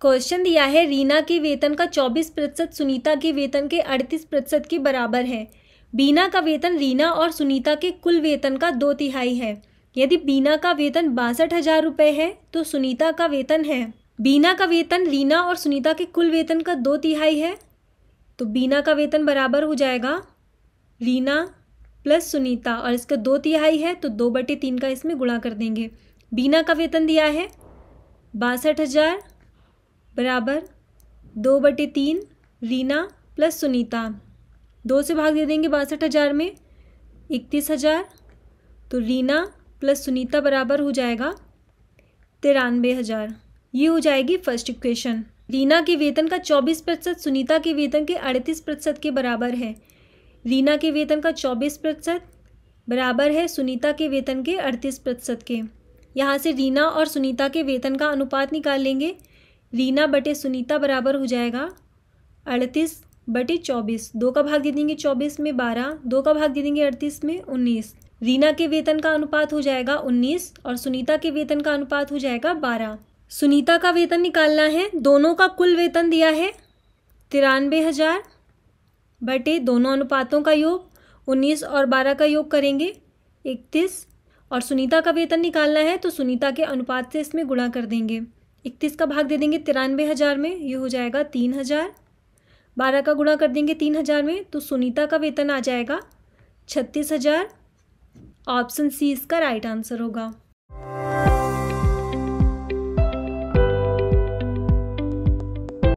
question दिया है रीना के वेतन का 24 प्रतिशत सुनीता के वेतन के 38 प्रतिशत के बराबर है बीना का वेतन रीना और सुनीता के कुल वेतन का दो तिहाई है यदि बीना का वेतन बासठ हजार रुपये है तो सुनीता का वेतन है बीना का वेतन रीना और सुनीता के कुल वेतन का दो तिहाई है तो बीना का वेतन बराबर हो जाएगा रीना प्लस सुनीता और इसका दो तिहाई है तो दो बटे तीन का इसमें गुणा कर देंगे बीना का वेतन दिया है बासठ हज़ार बराबर दो बटे तीन रीना प्लस सुनीता दो से भाग दे देंगे बासठ हज़ार में इकतीस हज़ार तो रीना प्लस सुनीता बराबर हो जाएगा तिरानवे हज़ार ये हो जाएगी फर्स्ट इक्वेशन रीना के वेतन का चौबीस प्रतिशत सुनीता के वेतन के अड़तीस प्रतिशत के बराबर है रीना के वेतन का चौबीस प्रतिशत बराबर है सुनीता के वेतन के अड़तीस प्रतिशत के यहाँ से रीना और सुनीता के वेतन का अनुपात निकाल लेंगे रीना बटे सुनीता बराबर हो जाएगा अड़तीस बटे चौबीस दो का भाग दे देंगे चौबीस में बारह दो का भाग दे देंगे अड़तीस में उन्नीस रीना के वेतन का अनुपात हो जाएगा उन्नीस और सुनीता के वेतन का अनुपात हो जाएगा बारह सुनीता का वेतन निकालना है दोनों का कुल वेतन दिया है तिरानवे हज़ार बटे दोनों अनुपातों का योग उन्नीस और बारह का योग करेंगे इकतीस और सुनीता का वेतन निकालना है तो सुनीता के अनुपात से इसमें गुणा कर देंगे इकतीस का भाग दे देंगे तिरानवे हज़ार में ये हो जाएगा तीन हज़ार बारह का गुणा कर देंगे तीन हज़ार में तो सुनीता का वेतन आ जाएगा छत्तीस हज़ार ऑप्शन सी इसका राइट आंसर होगा